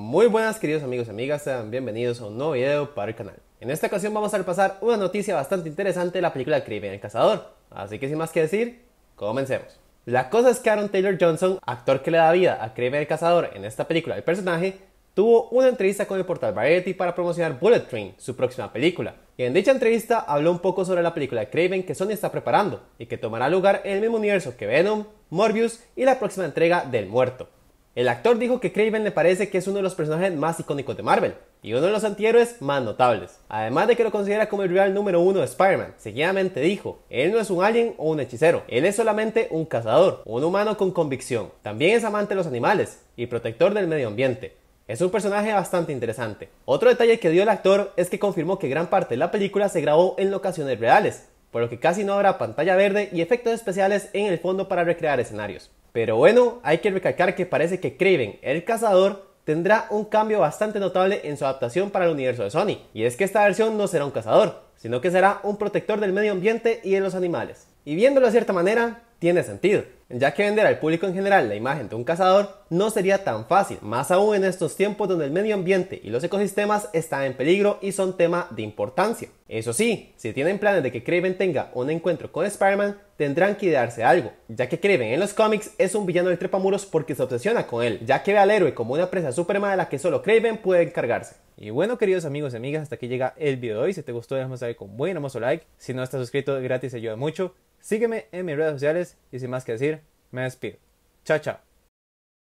Muy buenas queridos amigos y amigas, sean bienvenidos a un nuevo video para el canal. En esta ocasión vamos a repasar una noticia bastante interesante de la película Crimen el Cazador. Así que sin más que decir, comencemos. La cosa es que Aaron Taylor Johnson, actor que le da vida a Crimen el Cazador en esta película del personaje, tuvo una entrevista con el portal Variety para promocionar Bullet Train, su próxima película. Y en dicha entrevista habló un poco sobre la película de Craven que Sony está preparando y que tomará lugar en el mismo universo que Venom, Morbius y la próxima entrega del Muerto. El actor dijo que Craven le parece que es uno de los personajes más icónicos de Marvel y uno de los antihéroes más notables, además de que lo considera como el rival número uno de Spider-Man. Seguidamente dijo, él no es un alien o un hechicero, él es solamente un cazador, un humano con convicción. También es amante de los animales y protector del medio ambiente. Es un personaje bastante interesante. Otro detalle que dio el actor es que confirmó que gran parte de la película se grabó en locaciones reales, por lo que casi no habrá pantalla verde y efectos especiales en el fondo para recrear escenarios. Pero bueno, hay que recalcar que parece que Craven el cazador tendrá un cambio bastante notable en su adaptación para el universo de Sony, y es que esta versión no será un cazador, sino que será un protector del medio ambiente y de los animales. Y viéndolo de cierta manera, tiene sentido, ya que vender al público en general la imagen de un cazador no sería tan fácil, más aún en estos tiempos donde el medio ambiente y los ecosistemas están en peligro y son tema de importancia. Eso sí, si tienen planes de que Kraven tenga un encuentro con Spider-Man, tendrán que idearse algo, ya que Kraven en los cómics es un villano de trepamuros porque se obsesiona con él, ya que ve al héroe como una presa suprema de la que solo Kraven puede encargarse. Y bueno, queridos amigos y amigas, hasta aquí llega el video de hoy. Si te gustó, déjame saber con buen hermoso like. Si no estás suscrito, gratis ayuda mucho. Sígueme en mis redes sociales y sin más que decir, me despido. Chao, chao.